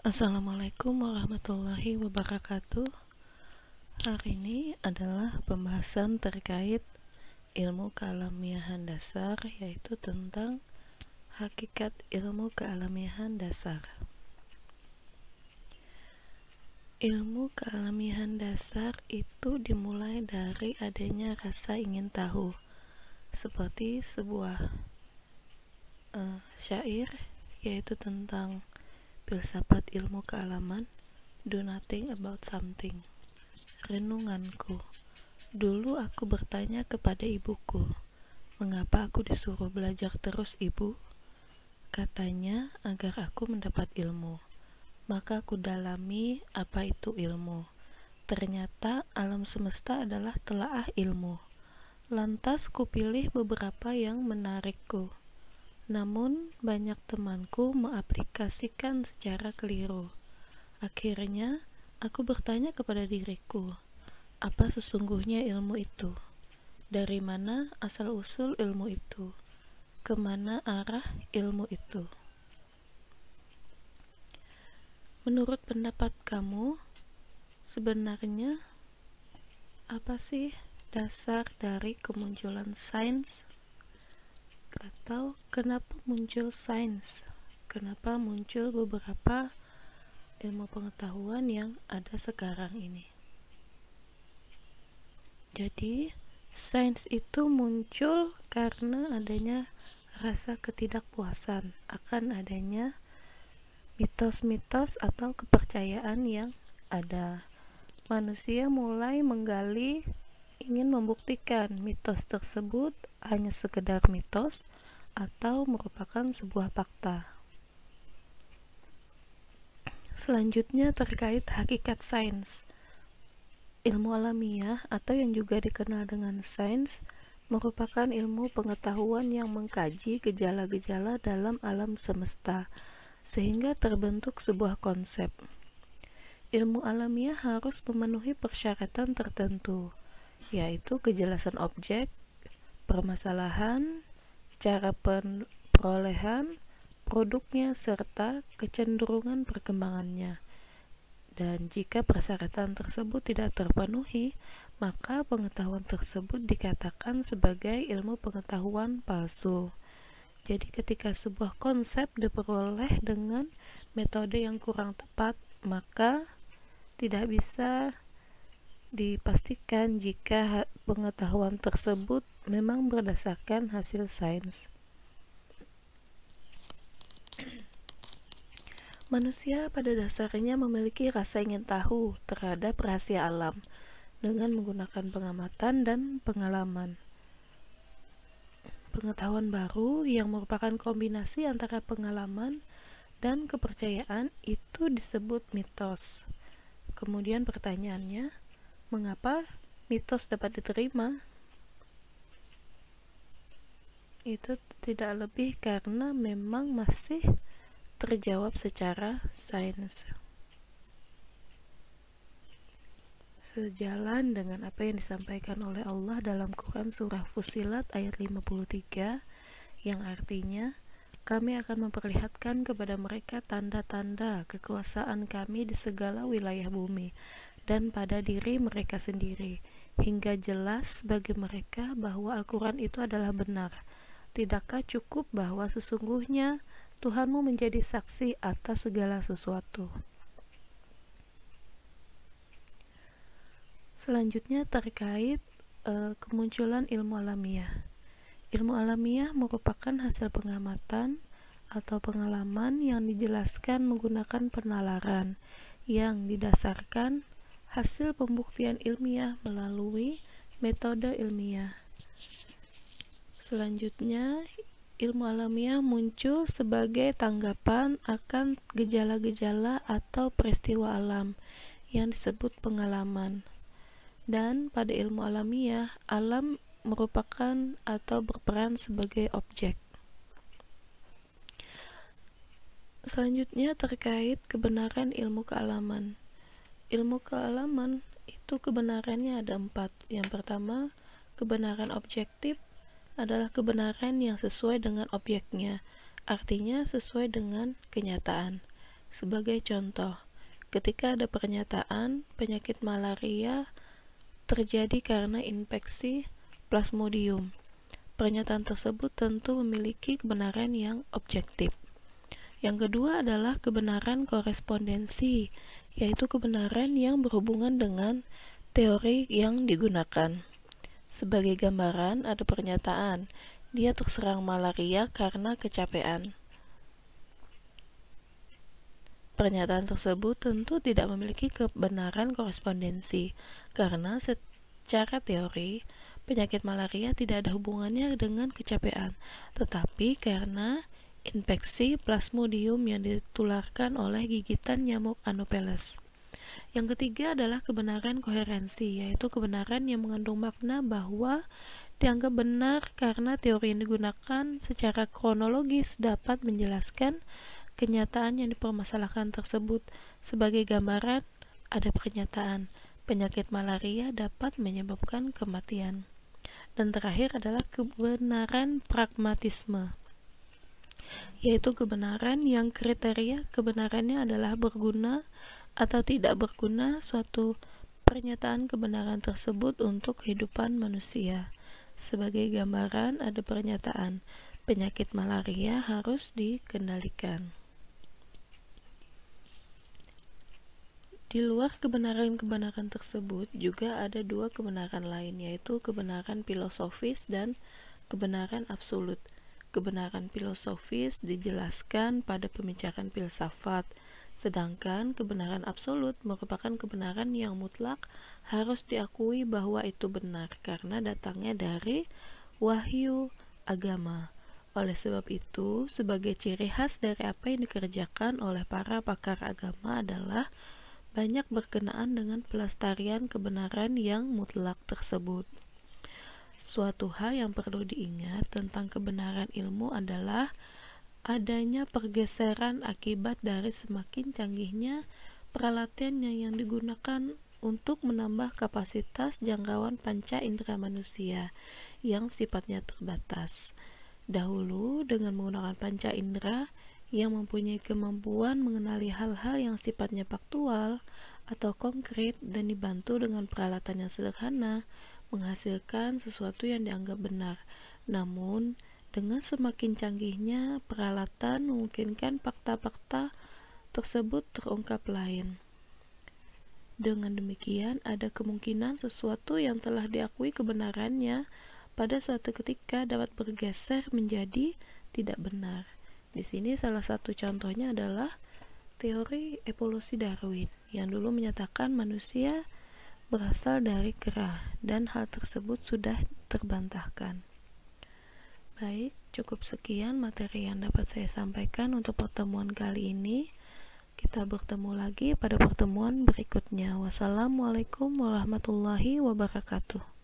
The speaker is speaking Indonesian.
Assalamualaikum warahmatullahi wabarakatuh. Hari ini adalah pembahasan terkait ilmu kealamiahan dasar yaitu tentang hakikat ilmu kealamiahan dasar. Ilmu kealamiahan dasar itu dimulai dari adanya rasa ingin tahu. Seperti sebuah uh, syair yaitu tentang Filsafat ilmu kealaman Do nothing about something Renunganku Dulu aku bertanya kepada ibuku Mengapa aku disuruh belajar terus ibu? Katanya agar aku mendapat ilmu Maka aku dalami apa itu ilmu Ternyata alam semesta adalah telaah ilmu Lantas kupilih beberapa yang menarikku namun, banyak temanku mengaplikasikan secara keliru. Akhirnya, aku bertanya kepada diriku, apa sesungguhnya ilmu itu? Dari mana asal-usul ilmu itu? Kemana arah ilmu itu? Menurut pendapat kamu, sebenarnya apa sih dasar dari kemunculan sains atau kenapa muncul sains kenapa muncul beberapa ilmu pengetahuan yang ada sekarang ini jadi sains itu muncul karena adanya rasa ketidakpuasan akan adanya mitos-mitos atau kepercayaan yang ada manusia mulai menggali ingin membuktikan mitos tersebut hanya sekedar mitos atau merupakan sebuah fakta. Selanjutnya terkait hakikat sains. Ilmu alamiah atau yang juga dikenal dengan sains merupakan ilmu pengetahuan yang mengkaji gejala-gejala dalam alam semesta sehingga terbentuk sebuah konsep. Ilmu alamiah harus memenuhi persyaratan tertentu yaitu kejelasan objek, permasalahan, cara perolehan, produknya, serta kecenderungan perkembangannya. Dan jika persyaratan tersebut tidak terpenuhi, maka pengetahuan tersebut dikatakan sebagai ilmu pengetahuan palsu. Jadi, ketika sebuah konsep diperoleh dengan metode yang kurang tepat, maka tidak bisa dipastikan jika pengetahuan tersebut memang berdasarkan hasil sains. Manusia pada dasarnya memiliki rasa ingin tahu terhadap rahasia alam dengan menggunakan pengamatan dan pengalaman. Pengetahuan baru yang merupakan kombinasi antara pengalaman dan kepercayaan itu disebut mitos. Kemudian pertanyaannya, mengapa mitos dapat diterima itu tidak lebih karena memang masih terjawab secara sains sejalan dengan apa yang disampaikan oleh Allah dalam Quran surah Fusilat ayat 53 yang artinya kami akan memperlihatkan kepada mereka tanda-tanda kekuasaan kami di segala wilayah bumi dan pada diri mereka sendiri, hingga jelas bagi mereka bahwa Al-Quran itu adalah benar. Tidakkah cukup bahwa sesungguhnya Tuhanmu menjadi saksi atas segala sesuatu? Selanjutnya terkait e, kemunculan ilmu alamiah. Ilmu alamiah merupakan hasil pengamatan atau pengalaman yang dijelaskan menggunakan penalaran yang didasarkan hasil pembuktian ilmiah melalui metode ilmiah. Selanjutnya, ilmu alamiah muncul sebagai tanggapan akan gejala-gejala atau peristiwa alam yang disebut pengalaman. Dan pada ilmu alamiah, alam merupakan atau berperan sebagai objek. Selanjutnya terkait kebenaran ilmu kealaman ilmu kealaman itu kebenarannya ada empat. Yang pertama, kebenaran objektif adalah kebenaran yang sesuai dengan objeknya, artinya sesuai dengan kenyataan. Sebagai contoh, ketika ada pernyataan penyakit malaria terjadi karena infeksi plasmodium, pernyataan tersebut tentu memiliki kebenaran yang objektif. Yang kedua adalah kebenaran korespondensi yaitu kebenaran yang berhubungan dengan teori yang digunakan. Sebagai gambaran, ada pernyataan, dia terserang malaria karena kecapean. Pernyataan tersebut tentu tidak memiliki kebenaran korespondensi, karena secara teori, penyakit malaria tidak ada hubungannya dengan kecapean, tetapi karena infeksi plasmodium yang ditularkan oleh gigitan nyamuk Anopheles. Yang ketiga adalah kebenaran koherensi, yaitu kebenaran yang mengandung makna bahwa dianggap benar karena teori yang digunakan secara kronologis dapat menjelaskan kenyataan yang dipermasalahkan tersebut. Sebagai gambaran, ada pernyataan penyakit malaria dapat menyebabkan kematian. Dan terakhir adalah kebenaran pragmatisme yaitu kebenaran yang kriteria kebenarannya adalah berguna atau tidak berguna suatu pernyataan kebenaran tersebut untuk kehidupan manusia. Sebagai gambaran ada pernyataan penyakit malaria harus dikendalikan. Di luar kebenaran-kebenaran tersebut juga ada dua kebenaran lain yaitu kebenaran filosofis dan kebenaran absolut. Kebenaran filosofis dijelaskan pada pembicaraan filsafat, sedangkan kebenaran absolut merupakan kebenaran yang mutlak harus diakui bahwa itu benar karena datangnya dari wahyu agama. Oleh sebab itu, sebagai ciri khas dari apa yang dikerjakan oleh para pakar agama adalah banyak berkenaan dengan pelestarian kebenaran yang mutlak tersebut. Suatu hal yang perlu diingat tentang kebenaran ilmu adalah adanya pergeseran akibat dari semakin canggihnya peralatan yang digunakan untuk menambah kapasitas jangkauan panca indera manusia yang sifatnya terbatas. Dahulu, dengan menggunakan panca indera yang mempunyai kemampuan mengenali hal-hal yang sifatnya faktual atau konkret dan dibantu dengan peralatan yang sederhana, menghasilkan sesuatu yang dianggap benar. Namun, dengan semakin canggihnya peralatan memungkinkan fakta-fakta tersebut terungkap lain. Dengan demikian, ada kemungkinan sesuatu yang telah diakui kebenarannya pada suatu ketika dapat bergeser menjadi tidak benar. Di sini salah satu contohnya adalah teori evolusi Darwin yang dulu menyatakan manusia berasal dari kera dan hal tersebut sudah terbantahkan. Baik, cukup sekian materi yang dapat saya sampaikan untuk pertemuan kali ini. Kita bertemu lagi pada pertemuan berikutnya. Wassalamualaikum warahmatullahi wabarakatuh.